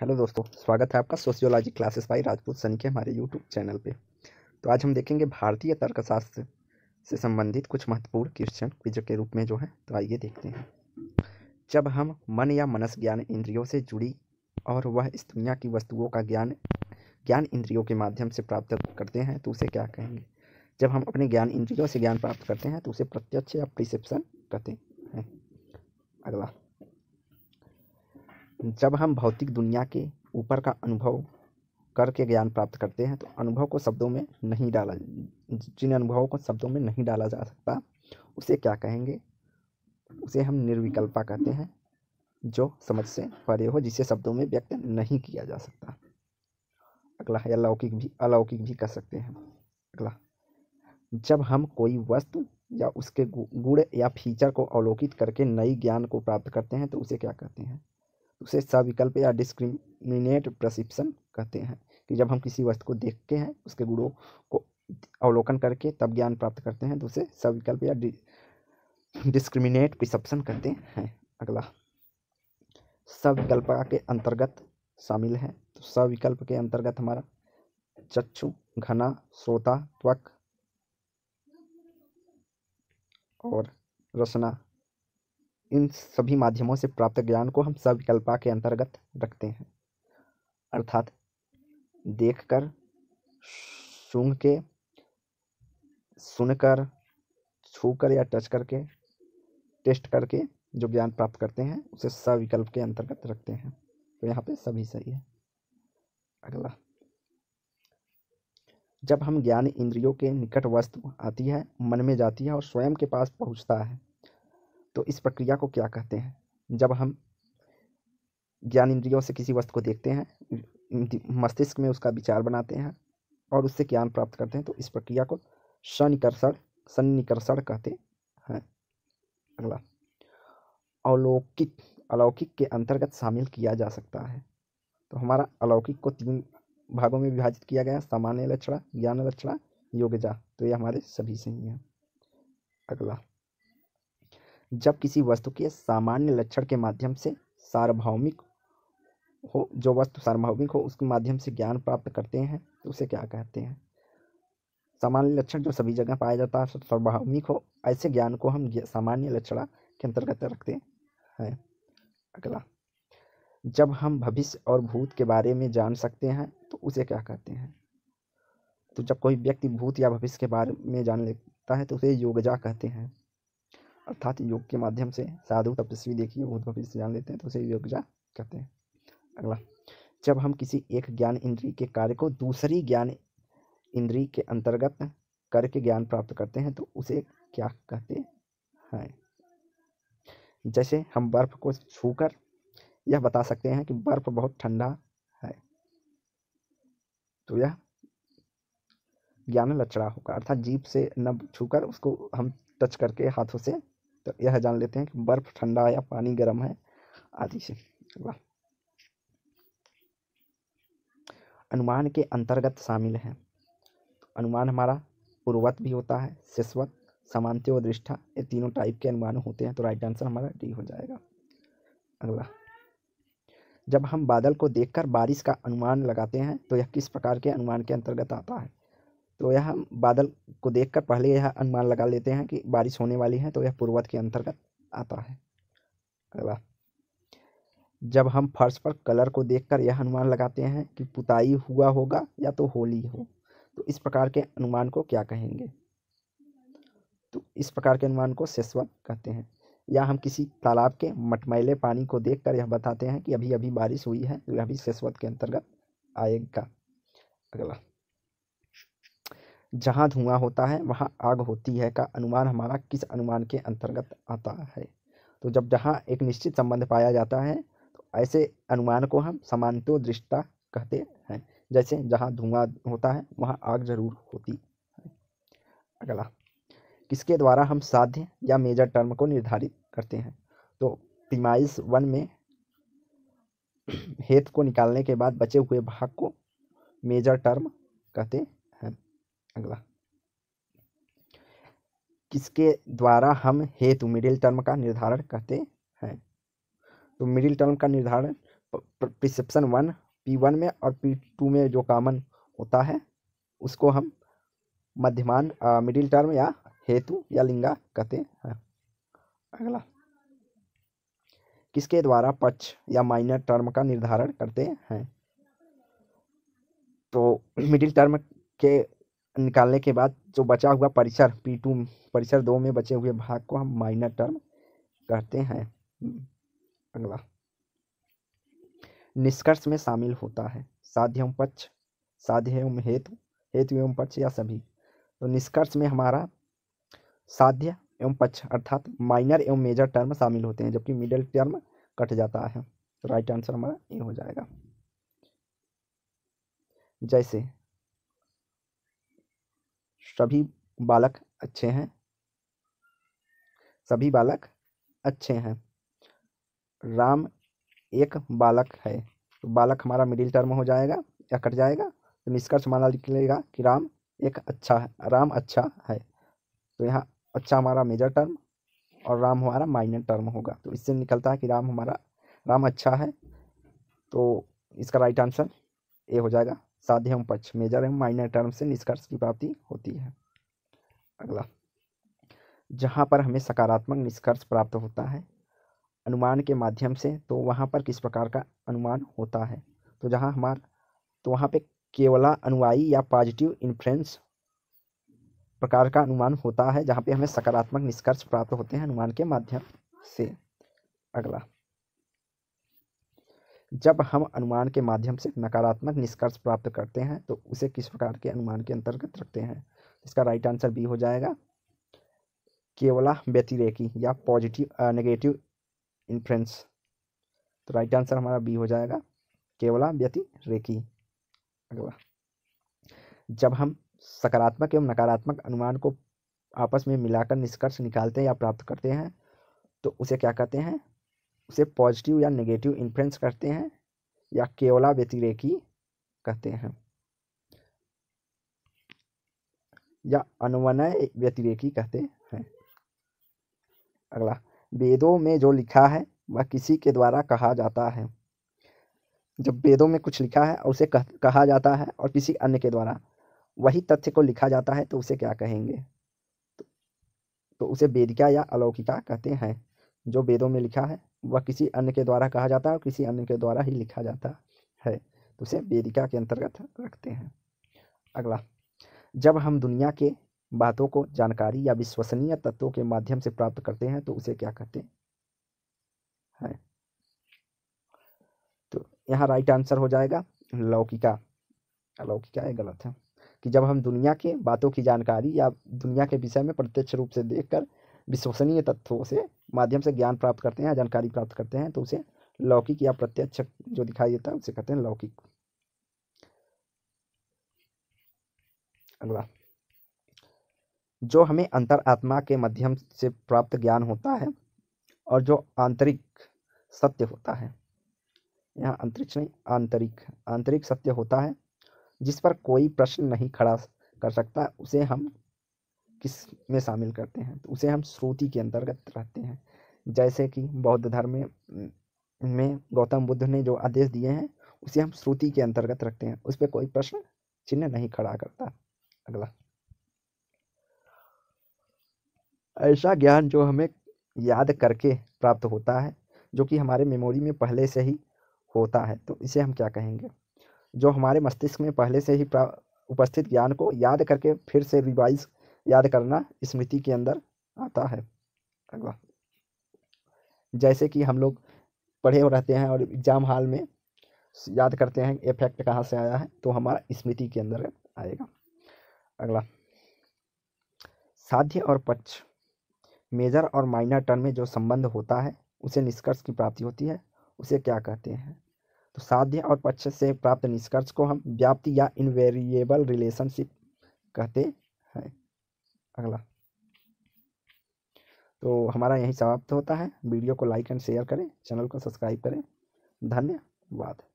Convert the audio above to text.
hello दोस्तों स्वागत है आपका sociology classes by Rajput Sunny के हमारे यूट्यूब चैनल पे तो आज हम देखेंगे भारतीय तर्कशास्त्र से संबंधित कुछ महत्वपूर्ण क्वेश्चन विजय के रूप में जो है तो आइए देखते हैं जब हम मन या मनस ज्ञान इंद्रियों से जुड़ी और वह इस दुनिया की वस्तुओं का ज्ञान ज्ञान इंद्रियों के माध्यम से प्राप्त करते हैं तो उसे क्या कहेंगे जब हम अपने ज्ञान इंद्रियों से ज्ञान प्राप्त करते हैं तो उसे प्रत्यक्ष या प्रिसेप्शन कहते हैं अगला जब हम भौतिक दुनिया के ऊपर का अनुभव करके ज्ञान प्राप्त करते हैं तो अनुभव को शब्दों में नहीं डाला जिन अनुभवों को शब्दों में नहीं डाला जा सकता उसे क्या कहेंगे उसे हम निर्विकल्पा कहते हैं जो समझ से परे हो जिसे शब्दों में व्यक्त नहीं किया जा सकता अगला है अलौकिक भी अलौकिक भी कह सकते हैं अगला जब हम कोई वस्तु या उसके गुण या फीचर को अवलोकित करके नई ज्ञान को प्राप्त करते हैं तो उसे क्या कहते हैं उसे सविकल्प या डिस्क्रिमिनेट प्रसिप्सन कहते हैं कि जब हम किसी वस्तु को देखते हैं उसके गुणों को अवलोकन करके तब ज्ञान प्राप्त करते हैं तो उसे सविकल्प या डिस्क्रिमिनेट प्रिसप्शन कहते हैं अगला सविकल्प के अंतर्गत शामिल है तो सविकल्प के अंतर्गत हमारा चक्षु घना श्रोता त्वक और रसना इन सभी माध्यमों से प्राप्त ज्ञान को हम सविकल्पा के अंतर्गत रखते हैं अर्थात देखकर सूंघ के सुनकर छू कर या टच करके टेस्ट करके जो ज्ञान प्राप्त करते हैं उसे सविकल्प के अंतर्गत रखते हैं तो यहाँ पे सभी सही है अगला जब हम ज्ञान इंद्रियों के निकट वस्तु आती है मन में जाती है और स्वयं के पास पहुँचता है तो इस प्रक्रिया को क्या कहते हैं जब हम ज्ञान इंद्रियों से किसी वस्तु को देखते हैं मस्तिष्क में उसका विचार बनाते हैं और उससे ज्ञान प्राप्त करते हैं तो इस प्रक्रिया को सनिकर्षण सन्निकर्षण कहते हैं अगला अलौकिक अलौकिक के अंतर्गत शामिल किया जा सकता है तो हमारा अलौकिक को तीन भागों में विभाजित किया गया सामान्य लक्षणा ज्ञान लक्षणा योगजा तो ये हमारे सभी से ही हैं अगला जब किसी वस्तु के सामान्य लक्षण के माध्यम से सार्वभौमिक हो जो वस्तु सार्वभौमिक हो उसके माध्यम से ज्ञान प्राप्त करते हैं तो उसे क्या कहते हैं सामान्य लक्षण जो सभी जगह पाया जाता है सार्वभौमिक हो ऐसे ज्ञान को हम सामान्य लक्षण के अंतर्गत रखते हैं अगला जब हम भविष्य और भूत के बारे में जान सकते हैं तो उसे क्या कहते हैं तो जब कोई व्यक्ति भूत या भविष्य के बारे में जान लेता है तो उसे योगजा कहते हैं अर्थात योग के माध्यम से साधु तपस्वी देखिए बहुत तो भविष्य जान लेते हैं तो उसे योगजा कहते हैं अगला जब हम किसी एक ज्ञान इंद्री के कार्य को दूसरी ज्ञान इंद्री के अंतर्गत करके ज्ञान प्राप्त करते हैं तो उसे क्या कहते हैं जैसे हम बर्फ को छूकर यह बता सकते हैं कि बर्फ बहुत ठंडा है तो यह ज्ञान लचड़ा होगा अर्थात जीप से न छूकर उसको हम टच करके हाथों से तो यह जान लेते हैं कि बर्फ़ ठंडा या पानी गर्म है आदि से अगला अनुमान के अंतर्गत शामिल है अनुमान हमारा पूर्वत भी होता है शिश्वत समानते और दृष्टा ये तीनों टाइप के अनुमान होते हैं तो राइट आंसर हमारा डी हो जाएगा अगला जब हम बादल को देखकर बारिश का अनुमान लगाते हैं तो यह किस प्रकार के अनुमान के अंतर्गत आता है तो यह बादल को देखकर पहले यह अनुमान लगा लेते हैं कि बारिश होने वाली है तो यह पूर्वत के अंतर्गत आता है अगला जब हम फर्श पर कलर को देखकर यह अनुमान लगाते हैं कि पुताई हुआ होगा या तो होली हो तो इस प्रकार के अनुमान को क्या कहेंगे तो इस प्रकार के अनुमान को शेषवत कहते हैं या हम किसी तालाब के मटमैले पानी को देखकर यह बताते हैं कि अभी अभी बारिश हुई है तो यह भी शेषवत के अंतर्गत आएगा अगला जहाँ धुआं होता है वहाँ आग होती है का अनुमान हमारा किस अनुमान के अंतर्गत आता है तो जब जहाँ एक निश्चित संबंध पाया जाता है तो ऐसे अनुमान को हम समानतो दृष्टता कहते हैं जैसे जहाँ धुआं होता है वहाँ आग जरूर होती है अगला किसके द्वारा हम साध्य या मेजर टर्म को निर्धारित करते हैं तो पिमाइस वन में हेत को निकालने के बाद बचे हुए भाग को मेजर टर्म कहते हैं अगला किसके द्वारा हम हेतु मिडिल टर्म का निर्धारण करते हैं तो मिडिल टर्म का निर्धारण प्रिसेप्शन वन पी वन में और पी टू में जो कॉमन होता है उसको हम मध्यमान मिडिल टर्म या हेतु या लिंगा कहते हैं अगला किसके द्वारा पक्ष या माइनर टर्म का निर्धारण करते हैं तो मिडिल टर्म के निकालने के बाद जो बचा हुआ परिसर पी टू परिसर दो में बचे हुए भाग को हम माइनर टर्म कहते हैं अगला निष्कर्ष में शामिल होता है साध्य एवं पक्ष साध्य एवं हेतु हेतु एवं पक्ष या सभी तो निष्कर्ष में हमारा साध्य एवं पक्ष अर्थात माइनर एवं मेजर टर्म शामिल होते हैं जबकि मिडिल टर्म कट जाता है तो राइट आंसर हमारा ए हो जाएगा जैसे सभी बालक अच्छे हैं सभी बालक अच्छे हैं राम एक बालक है तो बालक हमारा मिडिल टर्म हो जाएगा या कट जाएगा तो निष्कर्ष माना निकलेगा कि राम एक अच्छा है राम अच्छा है तो यहाँ अच्छा हमारा मेजर टर्म और राम हमारा माइनर टर्म होगा तो इससे निकलता है कि राम हमारा राम अच्छा है तो इसका राइट आंसर ए हो जाएगा साध्य एवं पक्ष मेजर एवं माइनर टर्म से निष्कर्ष की प्राप्ति होती है अगला जहाँ पर हमें सकारात्मक निष्कर्ष प्राप्त होता है अनुमान के माध्यम से तो वहाँ पर किस प्रकार का अनुमान होता है तो जहाँ हमारा तो वहाँ पे केवला अनुयायी या पॉजिटिव इन्फ्लुएंस प्रकार का अनुमान होता है जहाँ पे हमें सकारात्मक निष्कर्ष प्राप्त होते हैं अनुमान के माध्यम से अगला जब हम अनुमान के माध्यम से नकारात्मक निष्कर्ष प्राप्त करते हैं तो उसे किस प्रकार के अनुमान के अंतर्गत रखते हैं इसका राइट आंसर बी हो जाएगा केवला व्यतिरेकी या पॉजिटिव नेगेटिव इन्फ्लुएंस तो राइट आंसर हमारा बी हो जाएगा केवला व्यतिरेकी अगला जब हम सकारात्मक एवं नकारात्मक अनुमान को आपस में मिलाकर निष्कर्ष निकालते हैं या प्राप्त करते हैं तो उसे क्या कहते हैं उसे पॉजिटिव या नेगेटिव इन्फ्लुएंस करते हैं या केवला व्यतिरेकी कहते हैं या अनुवनय व्यतिरेकी कहते हैं अगला वेदों में जो लिखा है वह किसी के द्वारा कहा जाता है जब वेदों में कुछ लिखा है उसे कह, कहा जाता है और किसी अन्य के द्वारा वही तथ्य को लिखा जाता है तो उसे क्या कहेंगे तो, तो उसे वेदिका या अलौकिका कहते हैं जो वेदों में लिखा है वह किसी अन्य के द्वारा कहा जाता है और किसी अन्य के द्वारा ही लिखा जाता है तो उसे वेदिका के अंतर्गत रखते हैं अगला जब हम दुनिया के बातों को जानकारी या विश्वसनीय तत्वों के माध्यम से प्राप्त करते हैं तो उसे क्या कहते हैं तो यहाँ राइट आंसर हो जाएगा लौकिका अलौकिका ये गलत है कि जब हम दुनिया के बातों की जानकारी या दुनिया के विषय में प्रत्यक्ष रूप से देखकर विश्वसनीय तत्वों से माध्यम से ज्ञान प्राप्त करते हैं जानकारी प्राप्त करते हैं तो उसे लौकिक या प्रत्यक्ष जो दिखाई देता है उसे कहते हैं लौकिक अगला जो हमें अंतर आत्मा के माध्यम से प्राप्त ज्ञान होता है और जो आंतरिक सत्य होता है यहाँ अंतरिक्ष नहीं आंतरिक आंतरिक सत्य होता है जिस पर कोई प्रश्न नहीं खड़ा कर सकता उसे हम किस में शामिल करते हैं तो उसे हम श्रुति के अंतर्गत रहते हैं जैसे कि बौद्ध धर्म में गौतम बुद्ध ने जो आदेश दिए हैं उसे हम श्रुति के अंतर्गत रखते हैं उस पर कोई प्रश्न चिन्ह नहीं खड़ा करता अगला ऐसा ज्ञान जो हमें याद करके प्राप्त होता है जो कि हमारे मेमोरी में पहले से ही होता है तो इसे हम क्या कहेंगे जो हमारे मस्तिष्क में पहले से ही उपस्थित ज्ञान को याद करके फिर से रिवाइज याद करना स्मृति के अंदर आता है अगवा जैसे कि हम लोग पढ़े रहते हैं और एग्ज़ाम हाल में याद करते हैं इफेक्ट कहाँ से आया है तो हमारा स्मृति के अंदर आएगा अगला साध्य और पक्ष मेजर और माइनर टर्म में जो संबंध होता है उसे निष्कर्ष की प्राप्ति होती है उसे क्या कहते हैं तो साध्य और पक्ष से प्राप्त निष्कर्ष को हम व्याप्ति या इनवेरिएबल रिलेशनशिप कहते हैं अगला तो हमारा यही समाप्त होता है वीडियो को लाइक एंड शेयर करें चैनल को सब्सक्राइब करें धन्यवाद